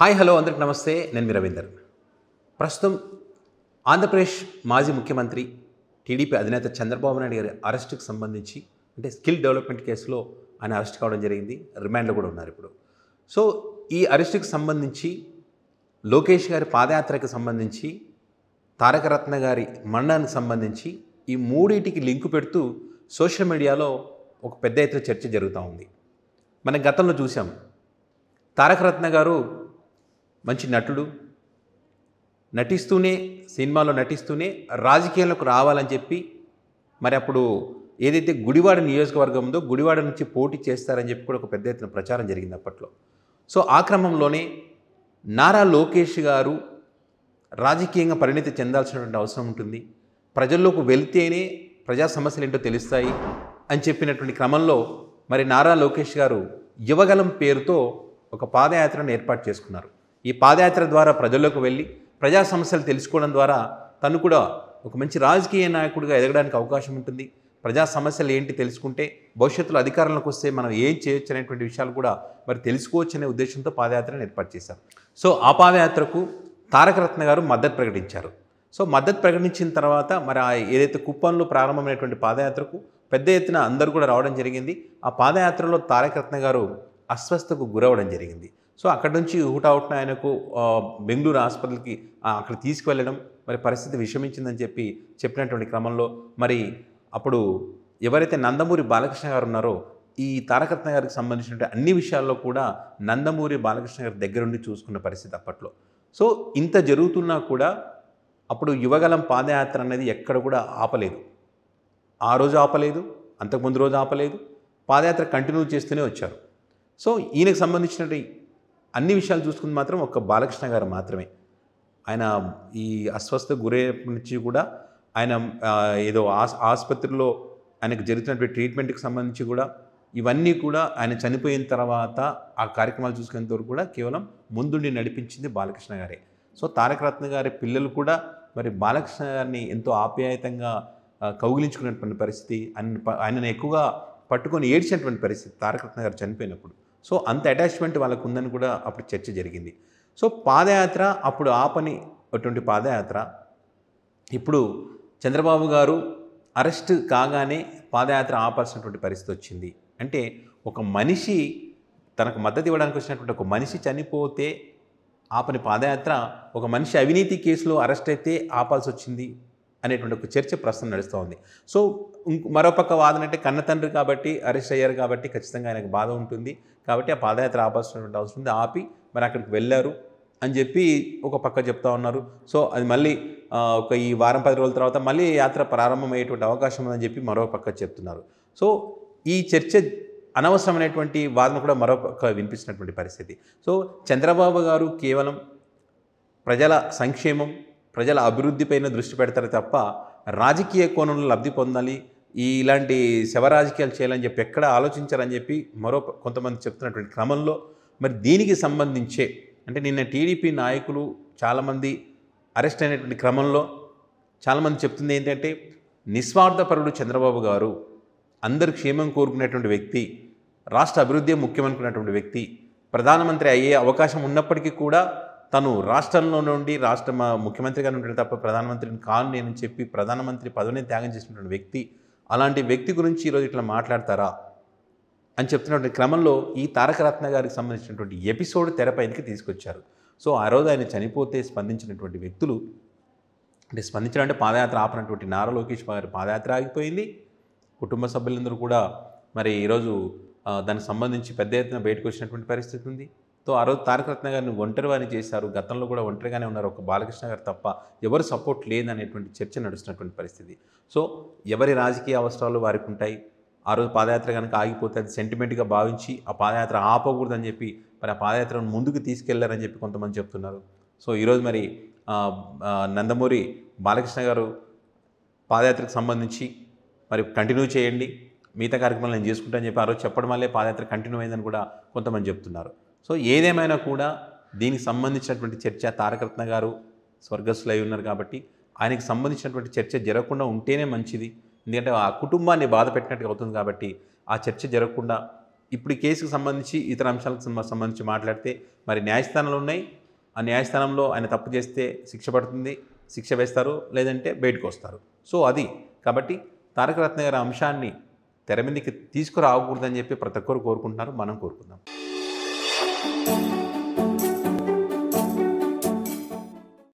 hi hello అందరికి నమస్తే నేను మీ రవీందర్ ప్రస్తుతం ఆంధ్రప్రదేశ్ మాజీ ముఖ్యమంత్రి టీడీపీ అధినేత చంద్రబాబు నాయుడు గారి అరెస్టుకు సంబంధించి అంటే స్కిల్ డెవలప్మెంట్ కేసులో ఆయన అరెస్ట్ కావడం జరిగింది రిమాండ్లో కూడా ఉన్నారు ఇప్పుడు సో ఈ అరెస్టుకు సంబంధించి లోకేష్ గారి పాదయాత్రకు సంబంధించి తారకరత్న గారి మరణానికి సంబంధించి ఈ మూడింటికి లింకు పెడుతూ సోషల్ మీడియాలో ఒక పెద్ద ఎత్తున చర్చ జరుగుతూ ఉంది మనం గతంలో చూసాం తారకరత్న గారు మంచి నటుడు నటిస్తూనే సినిమాలో నటిస్తూనే రాజకీయాలకు రావాలని చెప్పి మరి అప్పుడు ఏదైతే గుడివాడ నియోజకవర్గం ఉందో గుడివాడ నుంచి పోటీ చేస్తారని చెప్పి కూడా ఒక పెద్ద ఎత్తున ప్రచారం జరిగింది అప్పట్లో సో ఆ క్రమంలోనే నారా లోకేష్ గారు రాజకీయంగా పరిణితి చెందాల్సినటువంటి అవసరం ఉంటుంది ప్రజల్లోకి వెళ్తేనే ప్రజా సమస్యలు ఏంటో తెలుస్తాయి అని చెప్పినటువంటి క్రమంలో మరి నారా లోకేష్ గారు యువగలం పేరుతో ఒక పాదయాత్రను ఏర్పాటు చేసుకున్నారు ఈ పాదయాత్ర ద్వారా ప్రజల్లోకి వెళ్ళి ప్రజా సమస్యలు తెలుసుకోవడం ద్వారా తను కూడా ఒక మంచి రాజకీయ నాయకుడిగా ఎదగడానికి అవకాశం ఉంటుంది ప్రజా సమస్యలు ఏంటి తెలుసుకుంటే భవిష్యత్తులో అధికారంలోకి వస్తే మనం ఏం చేయొచ్చు అనేటువంటి విషయాలు కూడా మరి తెలుసుకోవచ్చు అనే ఉద్దేశంతో పాదయాత్రను ఏర్పాటు చేశారు సో ఆ పాదయాత్రకు తారకరత్న గారు మద్దతు ప్రకటించారు సో మద్దతు ప్రకటించిన తర్వాత మరి ఆ ఏదైతే కుప్పంలో ప్రారంభమైనటువంటి పాదయాత్రకు పెద్ద ఎత్తున అందరూ కూడా రావడం జరిగింది ఆ పాదయాత్రలో తారకరత్న గారు అస్వస్థకు గురవడం జరిగింది సో అక్కడ నుంచి అవుట్న ఆయనకు బెంగళూరు ఆసుపత్రికి అక్కడ తీసుకువెళ్ళడం మరి పరిస్థితి విషమించిందని చెప్పి చెప్పినటువంటి క్రమంలో మరి అప్పుడు ఎవరైతే నందమూరి బాలకృష్ణ గారు ఉన్నారో ఈ తారకరత్న గారికి సంబంధించినటువంటి అన్ని విషయాల్లో కూడా నందమూరి బాలకృష్ణ గారి దగ్గరుండి చూసుకున్న పరిస్థితి అప్పట్లో సో ఇంత జరుగుతున్నా కూడా అప్పుడు యువగలం పాదయాత్ర అనేది ఎక్కడ కూడా ఆపలేదు ఆ రోజు ఆపలేదు అంతకుముందు రోజు ఆపలేదు పాదయాత్ర కంటిన్యూ చేస్తూనే వచ్చారు సో ఈయనకు సంబంధించినటువంటి అన్ని విషయాలు చూసుకుని మాత్రం ఒక్క బాలకృష్ణ గారు మాత్రమే ఆయన ఈ అస్వస్థ గురే నుంచి కూడా ఆయన ఏదో ఆస్ ఆసుపత్రిలో ఆయనకు జరుగుతున్నటువంటి ట్రీట్మెంట్కి సంబంధించి కూడా ఇవన్నీ కూడా ఆయన చనిపోయిన తర్వాత ఆ కార్యక్రమాలు చూసుకునేంత వరకు కూడా కేవలం ముందుండి నడిపించింది బాలకృష్ణ గారే సో తారకరత్న గారి పిల్లలు కూడా మరి బాలకృష్ణ గారిని ఎంతో ఆప్యాయతంగా కౌగిలించుకున్నటువంటి పరిస్థితి ఆయన ఆయనను ఎక్కువగా పట్టుకొని ఏడ్చినటువంటి పరిస్థితి తారకరత్న గారు చనిపోయినప్పుడు సో అంత అటాచ్మెంట్ వాళ్ళకు ఉందని కూడా అప్పుడు చర్చ జరిగింది సో పాదయాత్ర అప్పుడు ఆపని అటువంటి పాదయాత్ర ఇప్పుడు చంద్రబాబు గారు అరెస్ట్ కాగానే పాదయాత్ర ఆపాల్సినటువంటి పరిస్థితి వచ్చింది అంటే ఒక మనిషి తనకు మద్దతు ఇవ్వడానికి వచ్చినటువంటి ఒక మనిషి చనిపోతే ఆపని పాదయాత్ర ఒక మనిషి అవినీతి కేసులో అరెస్ట్ అయితే ఆపాల్సి వచ్చింది అనేటువంటి ఒక చర్చ ప్రస్తుతం నడుస్తూ ఉంది సో మరోపక్క వాదన అంటే కన్న తండ్రి కాబట్టి అరెస్ట్ అయ్యారు కాబట్టి ఖచ్చితంగా ఆయనకు బాధ ఉంటుంది కాబట్టి ఆ పాదయాత్ర ఆపాల్సినటువంటి అవసరం ఉంది ఆపి మరి అక్కడికి వెళ్ళారు అని చెప్పి ఒక పక్క చెప్తా ఉన్నారు సో అది మళ్ళీ ఒక ఈ వారం పది రోజుల తర్వాత మళ్ళీ యాత్ర ప్రారంభమయ్యేటువంటి అవకాశం ఉందని చెప్పి మరో పక్క చెప్తున్నారు సో ఈ చర్చ అనవసరమైనటువంటి వాదన కూడా మరో పక్క వినిపిస్తున్నటువంటి పరిస్థితి సో చంద్రబాబు గారు కేవలం ప్రజల సంక్షేమం ప్రజల అభివృద్ధిపైన దృష్టి పెడతారు తప్ప రాజకీయ కోణంలో లబ్ధి పొందాలి ఈ ఇలాంటి శవ రాజకీయాలు చేయాలని చెప్పి ఎక్కడ ఆలోచించారని చెప్పి మరో కొంతమంది చెప్తున్నటువంటి క్రమంలో మరి దీనికి సంబంధించే అంటే నిన్న టీడీపీ నాయకులు చాలామంది అరెస్ట్ అయినటువంటి క్రమంలో చాలామంది చెప్తుంది ఏంటంటే నిస్వార్థపరుడు చంద్రబాబు గారు అందరు క్షేమం కోరుకునేటువంటి వ్యక్తి రాష్ట్ర అభివృద్ధి ముఖ్యమనుకున్నటువంటి వ్యక్తి ప్రధానమంత్రి అయ్యే అవకాశం ఉన్నప్పటికీ కూడా తను రాష్ట్రంలో నుండి రాష్ట్ర ముఖ్యమంత్రిగా ఉంటాడు తప్ప ప్రధానమంత్రిని కాను నేను చెప్పి ప్రధానమంత్రి పదవిని త్యాగం చేసినటువంటి వ్యక్తి అలాంటి వ్యక్తి గురించి ఈరోజు ఇట్లా మాట్లాడతారా అని చెప్తున్నటువంటి క్రమంలో ఈ తారకరత్న గారికి సంబంధించినటువంటి ఎపిసోడ్ తెరపైకి తీసుకొచ్చారు సో ఆ రోజు ఆయన చనిపోతే స్పందించినటువంటి వ్యక్తులు అంటే స్పందించడం అంటే పాదయాత్ర ఆపినటువంటి నారా లోకేష్ గారి పాదయాత్ర ఆగిపోయింది కుటుంబ సభ్యులందరూ కూడా మరి ఈరోజు దానికి సంబంధించి పెద్ద ఎత్తున బయటకు వచ్చినటువంటి పరిస్థితి ఉంది సో ఆ రోజు రత్న గారిని వారిని చేశారు గతంలో కూడా ఒంటరిగానే ఉన్నారు ఒక బాలకృష్ణ గారు తప్ప ఎవరు సపోర్ట్ లేదనేటువంటి చర్చ నడుస్తున్నటువంటి పరిస్థితి సో ఎవరి రాజకీయ అవసరాలు వారికి ఉంటాయి ఆ రోజు పాదయాత్ర కనుక ఆగిపోతే అది సెంటిమెంట్గా భావించి ఆ పాదయాత్ర ఆపకూడదని చెప్పి మరి ఆ పాదయాత్రను ముందుకు తీసుకెళ్లారని చెప్పి కొంతమంది చెప్తున్నారు సో ఈరోజు మరి నందమూరి బాలకృష్ణ గారు పాదయాత్రకు సంబంధించి మరి కంటిన్యూ చేయండి మిగతా కార్యక్రమాలు నేను చేసుకుంటానని చెప్పి ఆ రోజు చెప్పడం వల్లే పాదయాత్ర కంటిన్యూ అయిందని కూడా కొంతమంది చెప్తున్నారు సో ఏదేమైనా కూడా దీనికి సంబంధించినటువంటి చర్చ తారకరత్న గారు స్వర్గస్థులు అయి ఉన్నారు కాబట్టి ఆయనకి సంబంధించినటువంటి చర్చ జరగకుండా ఉంటేనే మంచిది ఎందుకంటే ఆ కుటుంబాన్ని బాధ పెట్టినట్టుగా అవుతుంది కాబట్టి ఆ చర్చ జరగకుండా ఇప్పుడు ఈ కేసుకు సంబంధించి ఇతర అంశాలకు సంబంధించి మాట్లాడితే మరి న్యాయస్థానాలు ఉన్నాయి ఆ న్యాయస్థానంలో ఆయన తప్పు చేస్తే శిక్ష పడుతుంది శిక్ష వేస్తారు లేదంటే బయటకు వస్తారు సో అది కాబట్టి తారక రత్న గారి అంశాన్ని తెర మీదకి తీసుకురాకూడదని చెప్పి ప్రతి ఒక్కరు కోరుకుంటున్నారు మనం కోరుకుందాం